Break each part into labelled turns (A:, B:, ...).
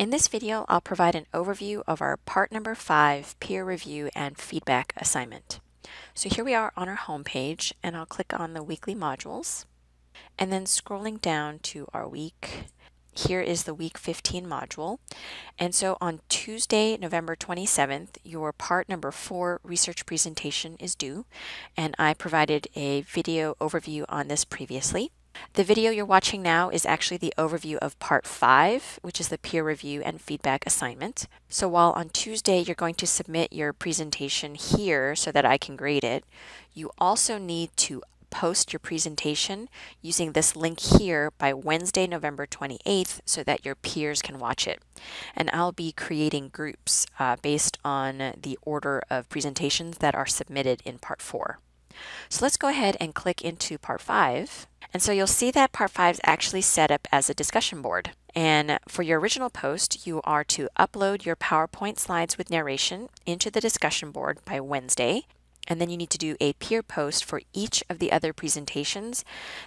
A: In this video, I'll provide an overview of our part number five peer review and feedback assignment. So here we are on our home page, and I'll click on the weekly modules. And then scrolling down to our week, here is the week 15 module. And so on Tuesday, November 27th, your part number four research presentation is due. And I provided a video overview on this previously. The video you're watching now is actually the overview of part five, which is the peer review and feedback assignment. So while on Tuesday you're going to submit your presentation here so that I can grade it, you also need to post your presentation using this link here by Wednesday, November 28th, so that your peers can watch it. And I'll be creating groups uh, based on the order of presentations that are submitted in part four. So let's go ahead and click into part five. And so you'll see that part five is actually set up as a discussion board. And for your original post, you are to upload your PowerPoint slides with narration into the discussion board by Wednesday. And then you need to do a peer post for each of the other presentations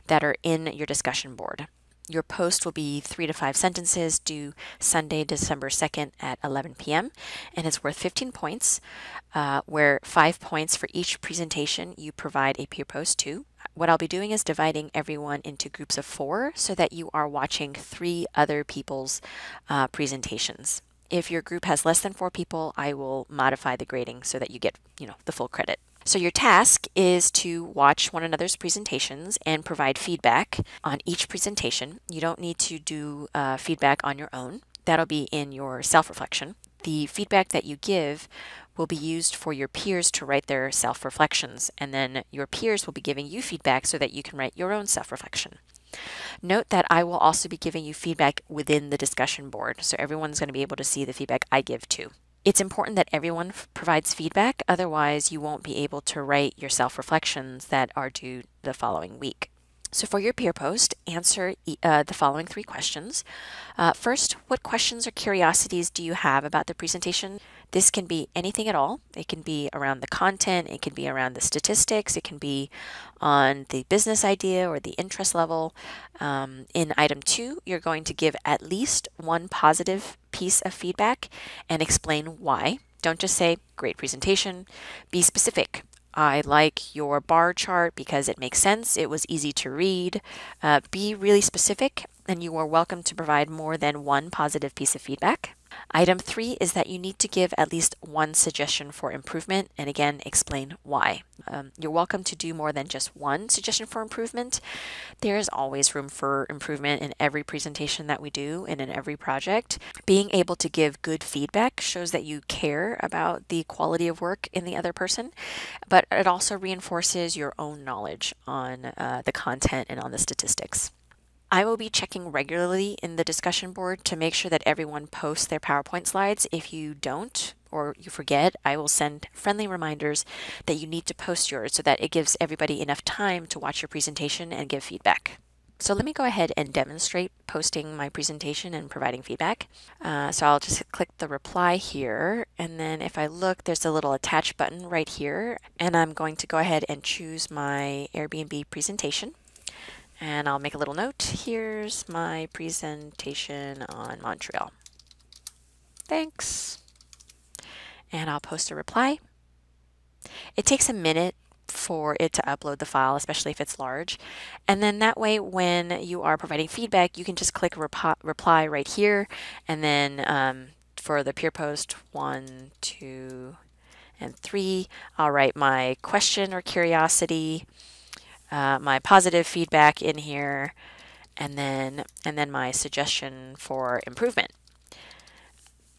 A: that are in your discussion board. Your post will be three to five sentences due Sunday, December 2nd at 11 p.m., and it's worth 15 points, uh, where five points for each presentation you provide a peer post to what I'll be doing is dividing everyone into groups of four so that you are watching three other people's uh, presentations. If your group has less than four people, I will modify the grading so that you get, you know, the full credit. So your task is to watch one another's presentations and provide feedback on each presentation. You don't need to do uh, feedback on your own. That'll be in your self-reflection the feedback that you give will be used for your peers to write their self reflections, and then your peers will be giving you feedback so that you can write your own self reflection. Note that I will also be giving you feedback within the discussion board, so everyone's going to be able to see the feedback I give too. It's important that everyone provides feedback, otherwise, you won't be able to write your self reflections that are due the following week. So for your peer post, answer uh, the following three questions. Uh, first, what questions or curiosities do you have about the presentation? This can be anything at all. It can be around the content, it can be around the statistics, it can be on the business idea or the interest level. Um, in item two, you're going to give at least one positive piece of feedback and explain why. Don't just say, great presentation. Be specific. I like your bar chart because it makes sense. It was easy to read. Uh, be really specific, and you are welcome to provide more than one positive piece of feedback. Item three is that you need to give at least one suggestion for improvement and again explain why. Um, you're welcome to do more than just one suggestion for improvement. There is always room for improvement in every presentation that we do and in every project. Being able to give good feedback shows that you care about the quality of work in the other person, but it also reinforces your own knowledge on uh, the content and on the statistics. I will be checking regularly in the discussion board to make sure that everyone posts their PowerPoint slides. If you don't or you forget, I will send friendly reminders that you need to post yours so that it gives everybody enough time to watch your presentation and give feedback. So let me go ahead and demonstrate posting my presentation and providing feedback. Uh, so I'll just click the reply here. And then if I look, there's a little attach button right here. And I'm going to go ahead and choose my Airbnb presentation. And I'll make a little note. Here's my presentation on Montreal. Thanks. And I'll post a reply. It takes a minute for it to upload the file, especially if it's large. And then that way, when you are providing feedback, you can just click rep reply right here. And then um, for the peer post, one, two, and three, I'll write my question or curiosity uh, my positive feedback in here, and then and then my suggestion for improvement.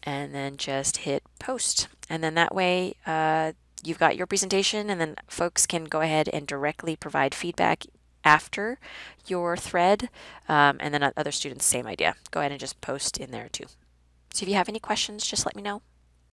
A: And then just hit post. And then that way uh, you've got your presentation and then folks can go ahead and directly provide feedback after your thread. Um, and then other students, same idea. Go ahead and just post in there too. So if you have any questions, just let me know.